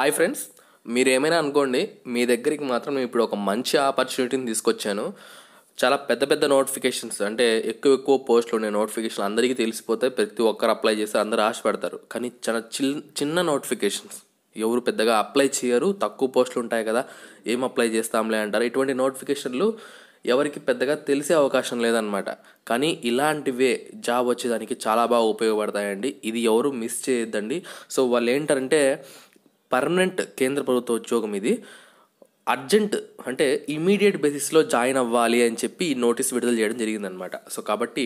hi friends మీరేమైనా అనుకోండి మీ దగ్గరికి మాత్రం ఇప్పుడు ఒక మంచి ఆపర్చునిటీని తీసుకొచ్చాను చాలా పెద్ద పెద్ద నోటిఫికేషన్స్ అంటే ఎక్కువ ఎక్కువ పోస్టులు ఉండే నోటిఫికేషన్ అందరికీ తెలిసిపోతే ప్రతి ఒక్కరు అప్లై చేస్తే అందరు ఆశపడతారు కానీ చాలా చిన్న చిన్న నోటిఫికేషన్స్ ఎవరు పెద్దగా అప్లై చేయరు తక్కువ పోస్టులు ఉంటాయి కదా ఏం అప్లై చేస్తాంలే అంటారు ఇటువంటి నోటిఫికేషన్లు ఎవరికి పెద్దగా తెలిసే అవకాశం లేదనమాట కానీ ఇలాంటివే జాబ్ వచ్చేదానికి చాలా బాగా ఉపయోగపడతాయండి ఇది ఎవరు మిస్ చేయొద్దండి సో వాళ్ళు ఏంటంటే పర్మనెంట్ కేంద్ర ప్రభుత్వ ఉద్యోగం ఇది అర్జెంట్ అంటే ఇమీడియట్ బేసిస్లో జాయిన్ అవ్వాలి అని చెప్పి ఈ నోటీస్ విడుదల చేయడం జరిగిందనమాట సో కాబట్టి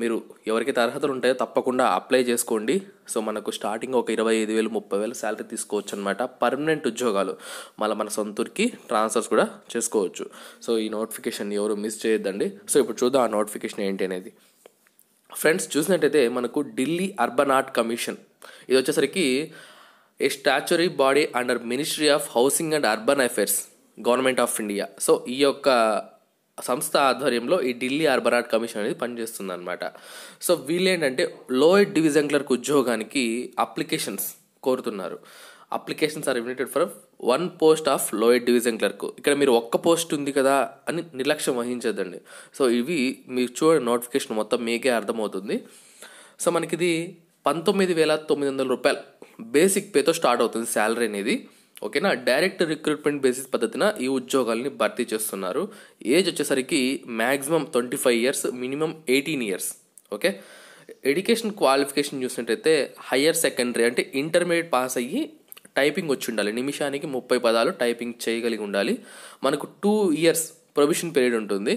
మీరు ఎవరికైతే అర్హతలు ఉంటాయో తప్పకుండా అప్లై చేసుకోండి సో మనకు స్టార్టింగ్ ఒక ఇరవై ఐదు వేలు ముప్పై వేలు శాలరీ తీసుకోవచ్చు అనమాట పర్మనెంట్ ఉద్యోగాలు మళ్ళీ మన సొంతూరికి ట్రాన్స్ఫర్స్ కూడా చేసుకోవచ్చు సో ఈ నోటిఫికేషన్ ఎవరు మిస్ చేయొద్దండి సో ఇప్పుడు చూద్దాం ఆ నోటిఫికేషన్ ఏంటి అనేది ఫ్రెండ్స్ చూసినట్టయితే మనకు ఢిల్లీ అర్బన్ ఆర్ట్ కమిషన్ ఇది వచ్చేసరికి a statutory body under ministry of housing and urban affairs government of India so ఈ యొక్క సంస్థ ఆధ్వర్యంలో ఈ ఢిల్లీ అర్బన్ ఆర్ట్ కమిషన్ అనేది పనిచేస్తుంది అనమాట సో వీళ్ళేంటంటే లోయర్ డివిజన్ క్లర్క్ ఉద్యోగానికి అప్లికేషన్స్ కోరుతున్నారు applications are limited for one post of lower division clerk ఇక్కడ మీరు ఒక్క పోస్ట్ ఉంది కదా అని నిర్లక్ష్యం వహించద్దండి సో ఇవి మీరు చూడే నోటిఫికేషన్ మొత్తం మీకే అర్థమవుతుంది సో మనకిది పంతొమ్మిది వేల తొమ్మిది వందల రూపాయలు బేసిక్ పేతో స్టార్ట్ అవుతుంది శాలరీ అనేది ఓకేనా డైరెక్ట్ రిక్రూట్మెంట్ బేసిస్ పద్ధతిన ఈ ఉద్యోగాలని భర్తీ చేస్తున్నారు ఏజ్ వచ్చేసరికి maximum twenty five years minimum eighteen years okay education qualification చూసినట్టయితే హయ్యర్ సెకండరీ అంటే ఇంటర్మీడియట్ పాస్ అయ్యి టైపింగ్ వచ్చి ఉండాలి నిమిషానికి ముప్పై పదాలు టైపింగ్ చేయగలిగి ఉండాలి మనకు టూ ఇయర్స్ ప్రొవిషన్ పీరియడ్ ఉంటుంది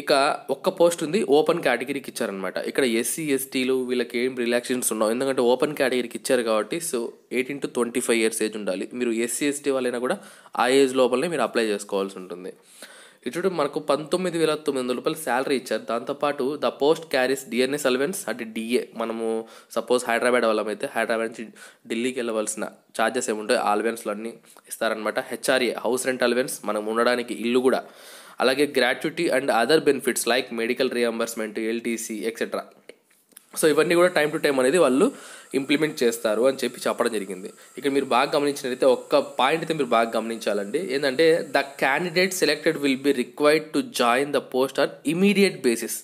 ఇక ఒక్క పోస్ట్ ఉంది ఓపెన్ కేటగిరీకి ఇచ్చారనమాట ఇక్కడ ఎస్సీ ఎస్టీలు వీళ్ళకి ఏం రిలాక్సేషన్స్ ఉండవు ఎందుకంటే ఓపెన్ కేటగిరీకి ఇచ్చారు కాబట్టి so eighteen to twenty five years age ఉండాలి మీరు ఎస్సీ ఎస్టీ వాళ్ళైనా కూడా ఆ ఏజ్ లోపలనే మీరు అప్లై చేసుకోవాల్సి ఉంటుంది ఇటు మనకు పంతొమ్మిది వేల తొమ్మిది వందల రూపాయలు శాలరీ ఇచ్చారు దాంతోపాటు the post carries DNA allowance అంటే డిఏ మనము సపోజ్ హైదరాబాద్ వాళ్ళమైతే హైదరాబాద్ నుంచి ఢిల్లీకి వెళ్ళవలసిన ఛార్జెస్ ఏముంటాయి అలవెన్స్లు అన్నీ ఇస్తారనమాట హెచ్ఆర్ఏ హౌస్ రెంట్ అలవెన్స్ మనం ఉండడానికి ఇల్లు కూడా అలాగే gratuity and other benefits like medical reimbursement LTC etcetera so ఇవన్నీ కూడా టైం టు టైం అనేది వాళ్ళు ఇంప్లిమెంట్ చేస్తారు అని చెప్పి చెప్పడం జరిగింది ఇక్కడ మీరు బాగా గమనించినట్లయితే ఒక్క పాయింట్ అయితే మీరు బాగా గమనించాలండి ఏంటంటే the candidate selected will be required to join the post on immediate basis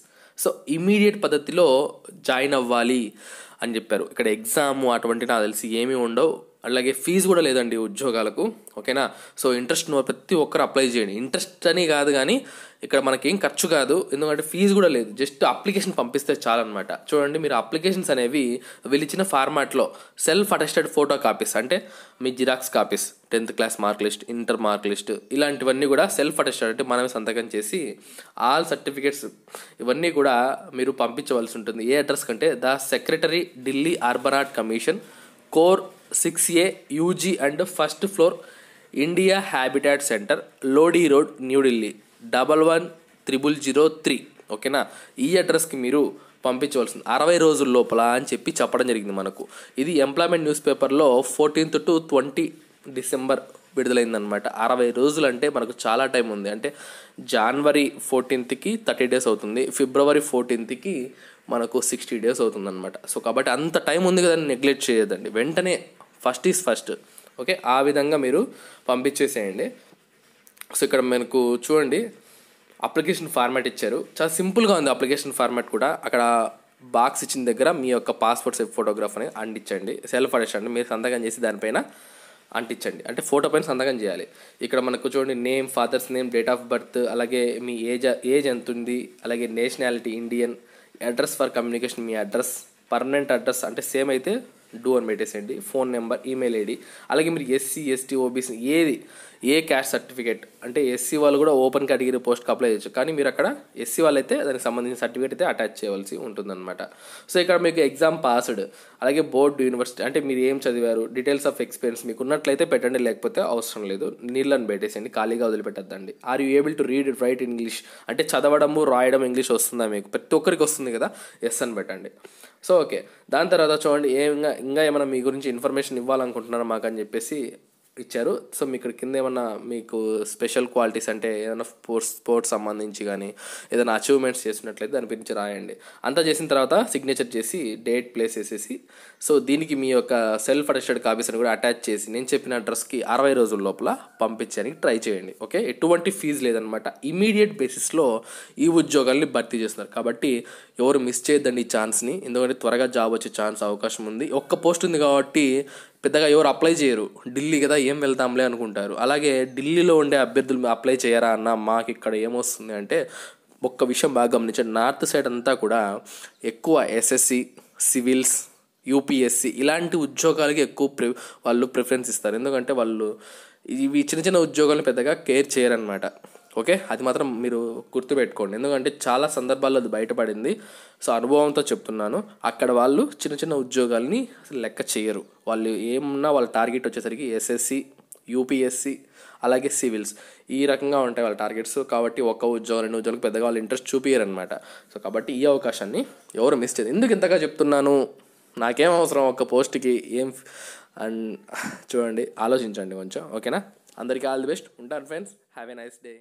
so immediate పద్ధతిలో జాయిన్ అవ్వాలి అని చెప్పారు ఇక్కడ ఎగ్జామ్ అటువంటి నాకు తెలిసి ఏమీ ఉండవు అలాగే ఫీజు కూడా లేదండి ఉద్యోగాలకు ఓకేనా సో ఇంట్రెస్ట్ ప్రతి ఒక్కరు అప్లై చేయండి ఇంట్రెస్ట్ అని కాదు కానీ ఇక్కడ మనకేం ఖర్చు కాదు ఎందుకంటే ఫీజు కూడా లేదు జస్ట్ అప్లికేషన్ పంపిస్తే చాలన్నమాట చూడండి మీరు అప్లికేషన్స్ అనేవి వీళ్ళిచ్చిన ఫార్మాట్లో సెల్ఫ్ అటెస్టెడ్ ఫోటో కాపీస్ అంటే మీ xerox copies tenth class mark list inter mark list ఇలాంటివన్నీ కూడా సెల్ఫ్ అటెస్టెడ్ అంటే మనమే సంతకం చేసి ఆల్ సర్టిఫికేట్స్ ఇవన్నీ కూడా మీరు పంపించవలసి ఉంటుంది ఏ అడ్రస్ కంటే the secretary Delhi urban art commission core six A UG and first floor India habitat centre Lodi road New Delhi double one triple zero three ఓకేనా ఈ అడ్రస్కి మీరు పంపించవలసింది అరవై రోజుల లోపల అని చెప్పి చెప్పడం జరిగింది మనకు ఇది ఎంప్లాయ్మెంట్ న్యూస్ పేపర్లో ఫోర్టీన్త్ టు ట్వంటీ డిసెంబర్ విడుదలైందనమాట అరవై రోజులు అంటే మనకు చాలా టైం ఉంది అంటే జాన్వరి ఫోర్టీన్త్కి థర్టీ డేస్ అవుతుంది ఫిబ్రవరి ఫోర్టీన్త్కి మనకు సిక్స్టీ డేస్ అవుతుందన్నమాట సో కాబట్టి అంత టైం ఉంది కదండి నెగ్లెక్ట్ చేయదండి వెంటనే ఫస్ట్ ఈజ్ ఫస్ట్ ఓకే ఆ విధంగా మీరు పంపించేసేయండి సో ఇక్కడ మనకు చూడండి అప్లికేషన్ ఫార్మాట్ ఇచ్చారు చాలా సింపుల్గా ఉంది అప్లికేషన్ ఫార్మాట్ కూడా అక్కడ బాక్స్ ఇచ్చిన దగ్గర మీ యొక్క పాస్పోర్ట్ సైజ్ ఫోటోగ్రాఫ్ అనేది అంటించండి సెల్ఫ్ అండి మీరు సంతకం చేసి దానిపైన అంటించండి అంటే ఫోటో పైన సంతకం చేయాలి ఇక్కడ మనకు చూడండి name father's name date of birth అలాగే మీ ఏజ్ ఏజ్ ఎంత ఉంది అలాగే nationality Indian address for communication మీ అడ్రస్ పర్మనెంట్ అడ్రస్ అంటే సేమ్ అయితే డూ అని పెట్టేసేయండి ఫోన్ నెంబర్ ఈమెయిల్ ఐడి అలాగే మీరు ఎస్సీ ఎస్టీ ఓబీసీ ఏది ఏ క్యాస్ట్ సర్టిఫికేట్ అంటే ఎస్సీ వాళ్ళు కూడా ఓపెన్ కేటగిరీ పోస్ట్కి అప్లై చేయొచ్చు కానీ మీరు అక్కడ ఎస్సీ వాళ్ళు అయితే దానికి సంబంధించిన సర్టిఫికేట్ అయితే అటాచ్ చేయవలసి ఉంటుందన్నమాట సో ఇక్కడ మీకు ఎగ్జామ్ పాస్డ్ అలాగే బోర్డు యూనివర్సిటీ అంటే మీరు ఏం చదివారు డీటెయిల్స్ ఆఫ్ ఎక్స్పీరియన్స్ మీకు ఉన్నట్లయితే పెట్టండి లేకపోతే అవసరం లేదు నీళ్ళని పెట్టేసేయండి ఖాళీగా వదిలిపెట్టద్దండి are you able to read write English అంటే చదవడము రాయడం ఇంగ్లీష్ వస్తుందా మీకు ప్రతి ఒక్కరికి వస్తుంది కదా ఎస్ అని పెట్టండి సో ఓకే దాని తర్వాత చూడండి ఏ ఇంకా ఇంకా ఏమైనా మీ గురించి ఇన్ఫర్మేషన్ ఇవ్వాలనుకుంటున్నారా మాకు అని చెప్పేసి ఇచ్చారు సో మీ ఇక్కడ కింద ఏమన్నా మీకు స్పెషల్ క్వాలిటీస్ అంటే ఏదైనా స్పోర్ట్స్ స్పోర్ట్స్ సంబంధించి కానీ ఏదైనా అచీవ్మెంట్స్ చేసినట్లయితే దాని గురించి రాయండి అంతా చేసిన తర్వాత సిగ్నేచర్ చేసి డేట్ ప్లేస్ వేసేసి సో దీనికి మీ యొక్క సెల్ఫ్ అటెస్టెడ్ కాపీస్ అని కూడా అటాచ్ చేసి నేను చెప్పిన అడ్రస్కి అరవై రోజుల లోపల పంపించడానికి ట్రై చేయండి ఓకే ఎటువంటి ఫీజు లేదనమాట ఇమీడియట్ బేసిస్లో ఈ ఉద్యోగాల్ని భర్తీ చేస్తున్నారు కాబట్టి ఎవరు మిస్ చేయొద్దండి ఈ ఛాన్స్ని ఎందుకంటే త్వరగా జాబ్ వచ్చే ఛాన్స్ అవకాశం ఉంది ఒక్క పోస్ట్ ఉంది కాబట్టి పెద్దగా ఎవరు అప్లై చేయరు ఢిల్లీ కదా ఏం వెళ్తాంలే అనుకుంటారు అలాగే ఢిల్లీలో ఉండే అభ్యర్థులు అప్లై చేయరా అన్న మాకు ఇక్కడ ఏమొస్తుంది అంటే ఒక్క విషయం బాగా గమనించండి నార్త్ సైడ్ అంతా కూడా ఎక్కువ ఎస్ఎస్సి సివిల్స్ యూపీఎస్సి ఇలాంటి ఉద్యోగాలకి ఎక్కువ ప్రి వాళ్ళు ప్రిఫరెన్స్ ఇస్తారు ఎందుకంటే వాళ్ళు ఇవి చిన్న చిన్న ఉద్యోగాలను పెద్దగా కేర్ చేయరనమాట ఓకే అది మాత్రం మీరు గుర్తుపెట్టుకోండి ఎందుకంటే చాలా సందర్భాల్లో అది బయటపడింది సో అనుభవంతో చెప్తున్నాను అక్కడ వాళ్ళు చిన్న చిన్న ఉద్యోగాల్ని లెక్క చేయరు వాళ్ళు ఏమున్నా వాళ్ళ టార్గెట్ వచ్చేసరికి ఎస్ఎస్సి యూపీఎస్సి అలాగే సివిల్స్ ఈ రకంగా ఉంటాయి వాళ్ళ టార్గెట్స్ కాబట్టి ఒక్క ఉద్యోగం రెండు ఉద్యోగాలకు పెద్దగా వాళ్ళు ఇంట్రెస్ట్ అనమాట సో కాబట్టి ఈ అవకాశాన్ని ఎవరు మిస్ చేయదు ఎందుకు ఇంతగా చెప్తున్నాను నాకేం అవసరం ఒక్క పోస్ట్కి ఏం అండ్ చూడండి ఆలోచించండి కొంచెం ఓకేనా అందరికీ ఆల్ ది బెస్ట్ ఉంటాను friends have a nice day